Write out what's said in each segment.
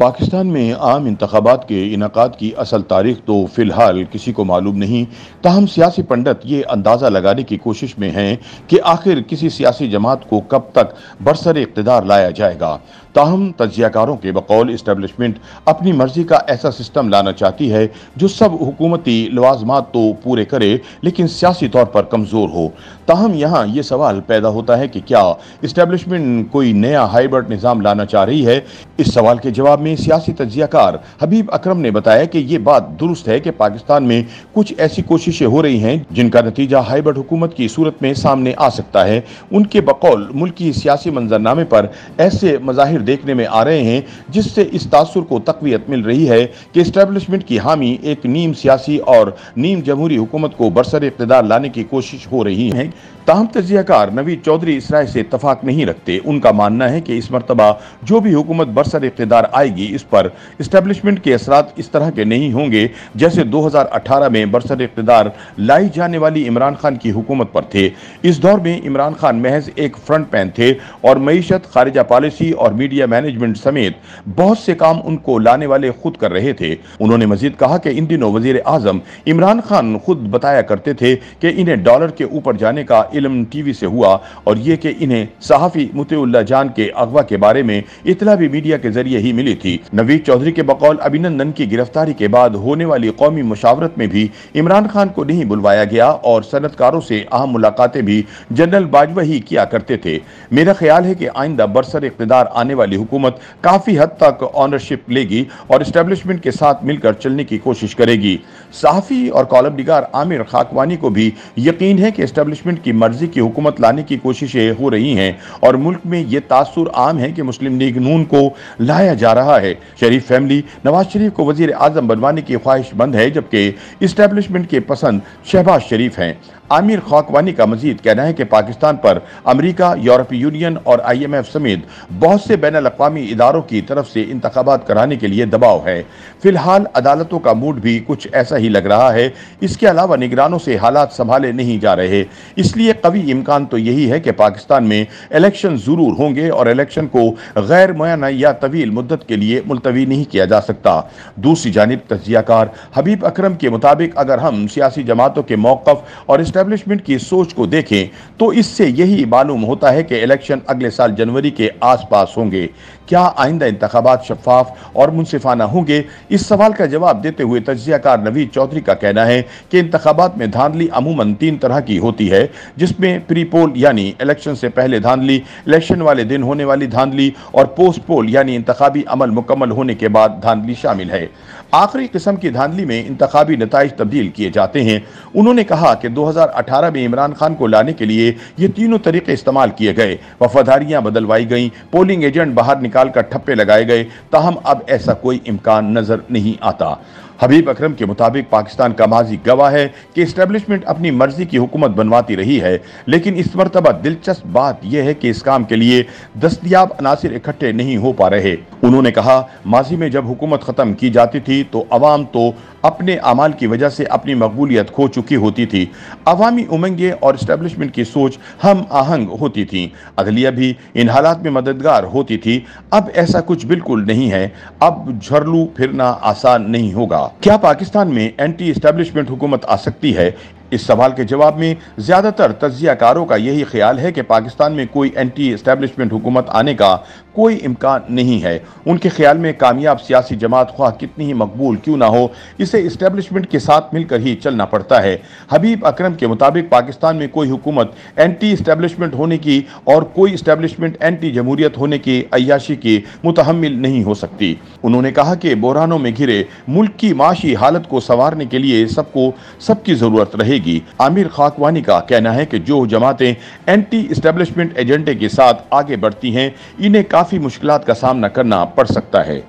पाकिस्तान में आम इंतबात के इनका की असल तारीख तो फ़िलहाल किसी को मालूम नहीं ताहम सियासी पंडित ये अंदाज़ा लगाने की कोशिश में हैं कि आखिर किसी सियासी जमात को कब तक बरसर इकतदार लाया जाएगा ताहम तजियाकारों के बकौल इस्टबलिशमेंट अपनी मर्जी का ऐसा सिस्टम लाना चाहती है जो सब हुकूमती लवाजमात तो पूरे करे लेकिन सियासी तौर पर कमज़ोर हो ताहम यहाँ ये सवाल पैदा होता है कि क्या इस्टबलिशमेंट कोई नया हाइब्रिड निज़ाम लाना चाह रही है इस सवाल के जवाब में सियासी तजियाकार हबीब अकरम ने बताया कि ये बात दुरुस्त है कि पाकिस्तान में कुछ ऐसी कोशिशें हो रही हैं जिनका नतीजा हाइब्रिड हुकूमत की सूरत में सामने आ सकता है उनके बकौल मुल्की सियासी मंजरनामे पर ऐसे मजाहिर देखने में आ रहे हैं जिससे इस तासुर को तकवीत मिल रही है कि इस्टेबलिशमेंट की हामी एक नीम सियासी और नीम जमहूरी हुकूमत को बरसर इकतदार लाने की कोशिश हो रही है ताहम तजियाकार नवीद चौधरी इस राय से इतफाक नहीं रखते उनका मानना है कि इस मरतबा जो भी हुकूमत बरसर इकतदार आएगी इस पर इस्टेब्लिशमेंट के असरा इस तरह के नहीं होंगे जैसे अठारह में बरसर इकतदार लाई जाने वाली इमरान खान की हुकूमत पर थे इस दौर में इमरान खान महज एक फ्रंट पैन थे और मीशत खारिजा पॉलिसी और मीडिया मैनेजमेंट समेत बहुत से काम उनको लाने वाले खुद कर रहे थे उन्होंने मजीद कहा कि इन दिनों वजीर आजम इमरान खान खुद बताया करते थे कि इन्हें डॉलर के ऊपर जाने का इलम टीवी से हुआ और ये कि इन्हें सहाफ़ी मुतउल्ला जान के अगवा के बारे में इतला भी मीडिया के जरिए ही मिली थी नवीद चौधरी के बकौल अभिनंदन की गिरफ्तारी के बाद होने वाली कौमी मुशावरत में भी इमरान खान को नहीं बुलवाया गया और सनतकारों से अहम मुलाकातें भी जनरल बाजवा ही किया करते थे मेरा ख्याल है कि आइंदा बरसर इकतदार आने वाली हुकूमत काफ़ी हद तक ऑनरशिप लेगी और इस्टेब्लिशमेंट के साथ मिलकर चलने की कोशिश करेगी सहाफ़ी और कॉलम निगार आमिर खाकवानी को भी यकीन है कि इस्टेब्लिशमेंट की मर्जी की हुकूमत लाने की कोशिशें हो रही हैं और मुल्क में ये तासुर आम है कि मुस्लिम लीग नून को लाया जा रहा है शरीफ फैमिली नवाज शरीफ को वजीर आजम बनवाने की ख्वाहिशमंद है जबकि इस्टेब्लिशमेंट के पसंद शहबाज शरीफ हैं आमिर खाकवानी का मजीद कहना है कि पाकिस्तान पर अमरीका यूरोपीय यूनियन और आई एम एफ समेत बहुत से बैन अवी इदारों की तरफ से इंतबात कराने के लिए दबाव है फिलहाल अदालतों का मूड भी कुछ ऐसा ही लग रहा है इसके अलावा निगरानों से हालात संभाले नहीं जा रहे इसलिए कवी इम्कान तो यही है कि पाकिस्तान में इलेक्शन ज़रूर होंगे और इलेक्शन को गैर मुआना या तवील मुद्दत के लिए मुलतवी नहीं किया जा सकता दूसरी जानब तजियाकार हबीब अक्रम के मुताबिक अगर हम सियासी जमातों के मौकफ और इस एस्टेब्लिशमेंट की सोच को देखें तो इससे यही मालूम होता है कि इलेक्शन अगले साल जनवरी के आसपास होंगे क्या आइंदा इंतबात शफाफ और मुनसिफाना होंगे इस सवाल का जवाब देते हुए तजियाकार नवीद चौधरी का कहना है कि इंतबात में धांधली अमूमन तीन तरह की होती है जिसमें प्री पोल यानी इलेक्शन से पहले धांधली इलेक्शन वाले दिन होने वाली धांधली और पोस्ट पोल यानी इंतबी अमल मुकम्मल होने के बाद धांधली शामिल है आखिरी किस्म की धांधली में इंतबी नतज तब्दील किए जाते हैं उन्होंने कहा कि 2018 में इमरान खान को लाने के लिए ये तीनों तरीके इस्तेमाल किए गए वफादारियाँ बदलवाई गईं पोलिंग एजेंट बाहर निकाल कर ठप्पे लगाए गए ताहम अब ऐसा कोई इम्कान नज़र नहीं आता हबीब अकरम के मुताबिक पाकिस्तान का माजी गवाह है कि इस्टेब्लिशमेंट अपनी मर्जी की हुकूमत बनवाती रही है लेकिन इस मरतबा दिलचस्प बात यह है कि इस काम के लिए दस्तियाब अनासर इकट्ठे नहीं हो पा रहे उन्होंने कहा माजी में जब हुकूमत ख़त्म की जाती थी तो अवाम तो अपने अमाल की वजह से अपनी मकबूलियत खो चुकी होती थी अवामी उमंगें और इस्टेब्लिशमेंट की सोच हम आहंग होती थी अदलिया भी इन हालात में मददगार होती थी अब ऐसा कुछ बिल्कुल नहीं है अब झरलू फिरना आसान नहीं होगा क्या पाकिस्तान में एंटी एस्टेब्लिशमेंट हुकूमत आ सकती है इस सवाल के जवाब में ज्यादातर तजियाकारों का यही ख्याल है कि पाकिस्तान में कोई एंटी एस्टेब्लिशमेंट हुकूमत आने का कोई इम्कान नहीं है उनके ख्याल में कामयाब सियासी जमात ख्वाह कितनी ही मकबूल क्यों ना हो इसे इस्टेब्लिशमेंट के साथ मिलकर ही चलना पड़ता है हबीब अकरम के मुताबिक पाकिस्तान में कोई हुकूमत एंटी इस्टेब्लिशमेंट होने की और कोई इस्टेब्लिशमेंट एंटी जमहूरियत होने की अयाशी की मुतहमिल नहीं हो सकती उन्होंने कहा कि बोरानों में घिरे मुल्क की माशी हालत को संवारने के लिए सबको सबकी ज़रूरत रहे रहेगी आमिर खाकवानी का कहना है कि जो जमातें एंटी इस्टेब्लिशमेंट एजेंडे के साथ आगे बढ़ती हैं इन्हें काफी मुश्किल का सामना करना पड़ सकता है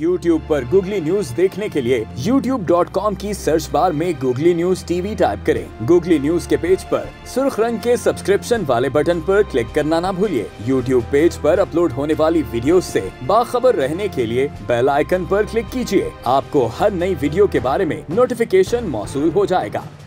YouTube पर Google News देखने के लिए YouTube.com की सर्च बार में Google News TV टाइप करें। Google News के पेज पर सुर्ख रंग के सब्सक्रिप्शन वाले बटन पर क्लिक करना ना भूलिए YouTube पेज पर अपलोड होने वाली वीडियो से बाखबर रहने के लिए बेल आइकन पर क्लिक कीजिए आपको हर नई वीडियो के बारे में नोटिफिकेशन मौसू हो जाएगा